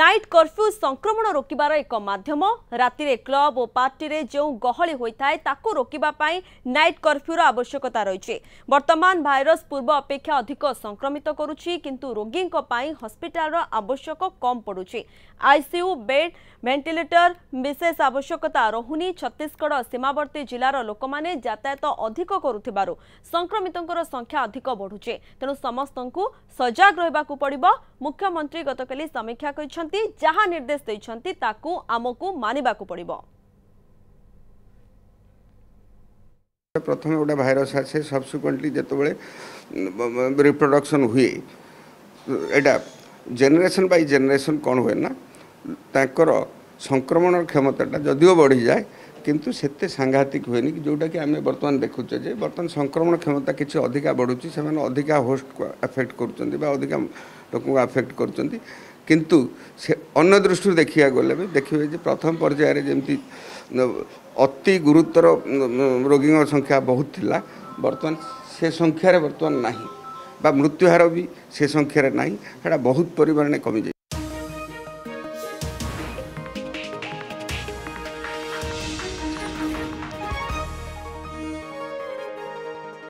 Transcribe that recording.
night curfew সংক্রমণ রোকিবার এক মাধ্যম রাতে ক্লব ও পার্টিরে যে গহলি হয়ে থাকে তাকে রোকিবা নাইট কর্ফ্যুর আবশ্যকতা রয়েছে বর্তমান ভাইরস পূর্ব অপেক্ষা অধিক সংক্রমিত করুছি কিন্তু রোগীঙ্ হসপিটালর আবশ্যক কম পড়ুছে আইসিইউ বেড ভেন্টিলেটর বিশেষ আবশ্যকতা রহুনি ছত্তিশগড় সীমাবর্তী জেলার লোক যাতায়াত অধিক করুবার সংক্রমিতর সংখ্যা অধিক বড়ুছে তেণু সমস্ত সজাগ রহবাক পড়ব মুখ্যমন্ত্রী গতকাল সমীক্ষা করেছেন କହିଛନ୍ତି ଯାହା ନିର୍ଦ୍ଦେଶ ଦେଇଛନ୍ତି ତାକୁ ଆମକୁ ମାନିବାକୁ ପଡ଼ିବ ପ୍ରଥମେ ଗୋଟେ ଭାଇରସ୍ ଆସେ ସବସିକ୍ୱେଣ୍ଟଲି ଯେତେବେଳେ ରିପ୍ରଡ଼କ୍ସନ୍ ହୁଏ ଏଇଟା ଜେନେରେସନ୍ ବାଇ ଜେନେରେସନ୍ କ'ଣ ହୁଏ ନା ତାଙ୍କର ସଂକ୍ରମଣର କ୍ଷମତାଟା ଯଦିଓ ବଢ଼ିଯାଏ କିନ୍ତୁ ସେତେ ସାଂଘାତିକ ହୁଏନି ଯେଉଁଟାକି ଆମେ ବର୍ତ୍ତମାନ ଦେଖୁଛେ ଯେ ବର୍ତ୍ତମାନ ସଂକ୍ରମଣ କ୍ଷମତା କିଛି ଅଧିକା ବଢ଼ୁଛି ସେମାନେ ଅଧିକା ହୋଷ୍ଟକୁ ଆଫେକ୍ଟ କରୁଛନ୍ତି ବା ଅଧିକା ଲୋକଙ୍କୁ ଆଫେକ୍ଟ କରୁଛନ୍ତି କିନ୍ତୁ ସେ ଅନ୍ୟ ଦୃଷ୍ଟିରୁ ଦେଖିବାକୁ ଗଲେ ବି ଦେଖିବେ ଯେ ପ୍ରଥମ ପର୍ଯ୍ୟାୟରେ ଯେମିତି ଅତି ଗୁରୁତର ରୋଗୀଙ୍କ ସଂଖ୍ୟା ବହୁତ ଥିଲା ବର୍ତ୍ତମାନ ସେ ସଂଖ୍ୟାରେ ବର୍ତ୍ତମାନ ନାହିଁ ବା ମୃତ୍ୟୁହାର ବି ସେ ସଂଖ୍ୟାରେ ନାହିଁ ସେଇଟା ବହୁତ ପରିମାଣରେ କମିଯାଇଛି